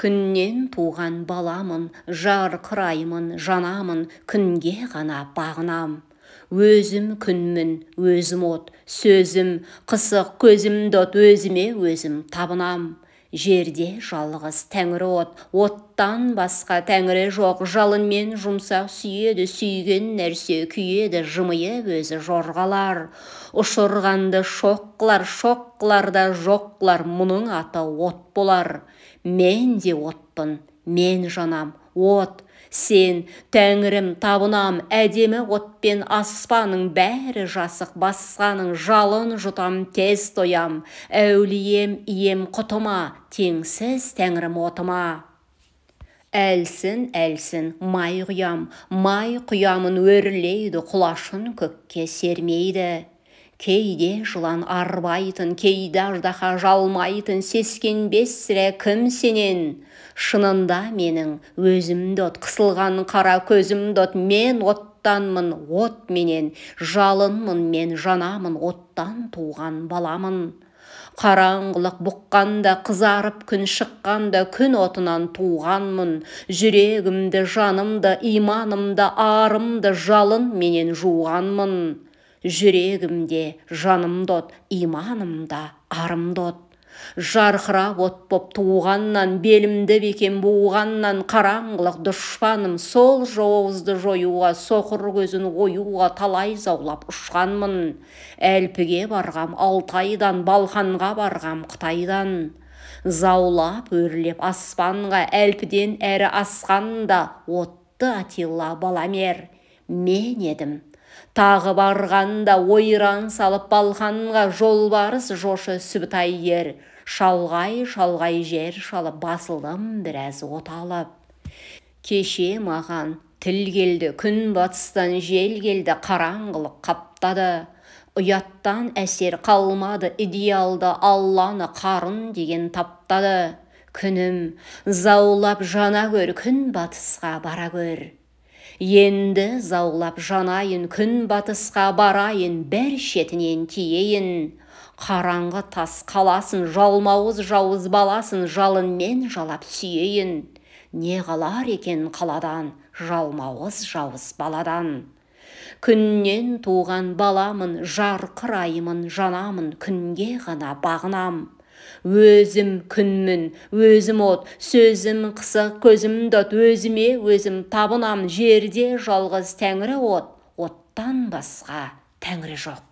күннен туған баламын жарқыраймын жанамын күнге ғана бағынам өзім күнмін өзім от сөзім қысық көзімді от өзіме өзім табынам жерде жалғыз тәңірі от оттан басқа тәңірі жоқ жалынмен жұмсақ сүйеді сүйген нәрсе күйеді жымиып өзі жорғалар ұшырғанды шоқ қылар шоқ да жоқ мұның аты от болар мен де отпын мен жанам от сен тәңірім табынам әдемі отпен аспаның бәрі жасық басқаның жалын жұтам тез тоям әулием ием құтыма теңсіз тәңірім отыма әлсін әлсін май құям май құямын өрлейді құлашын көкке сермейді кейде жылан арбайтын кейде аждаһа жалмайтын сескенбес сірә кім сенен шынында менің өзімді от қысылған қара көзімді от мен оттанмын от менен жалынмын мен жанамын оттан туған баламын қараңғылық бұққанда қызарып күн шыққанда күн отынан туғанмын жүрегімді жанымды иманымды арымды жалын менен жуғанмын жүрегімде жанымда от иманымда арымда от жарқырап от боп туғаннан белімді бекем буғаннан қараңғылық дұшпаным сол жауызды жоюға соқыр көзін оюға талай заулап ұшқанмын әлпіге барғам алтайдан балқанға барғам қытайдан заулап өрлеп аспанға әлпіден әрі асқанда отты атилла баламер мен едім тағы барғанда ойран салып жол жолбарыс жошы сүбітай ер шалғай шалғай жер шалып басылдым біраз оталып кеше маған тіл келді күн батыстан жел келді қараңғылық қаптады ұяттан әсер қалмады идеалды алланы қарын деген таптады күнім заулап жана көр күн батысқа бара көр енді заулап жанайын күн батысқа барайын бір шетінен тиейін қараңғы тас қаласын жалмауыз жауыз баласын жалынмен жалап сүйейін не қалар екен қаладан жалмауыз жауыз баладан күннен туған баламын жарқыраймын жанамын күнге ғана бағынам өзім күнмін өзім от сөзім қысық көзім дот өзіме өзім табынам жерде жалғыз тәңірі от оттан басқа тәңірі жоқ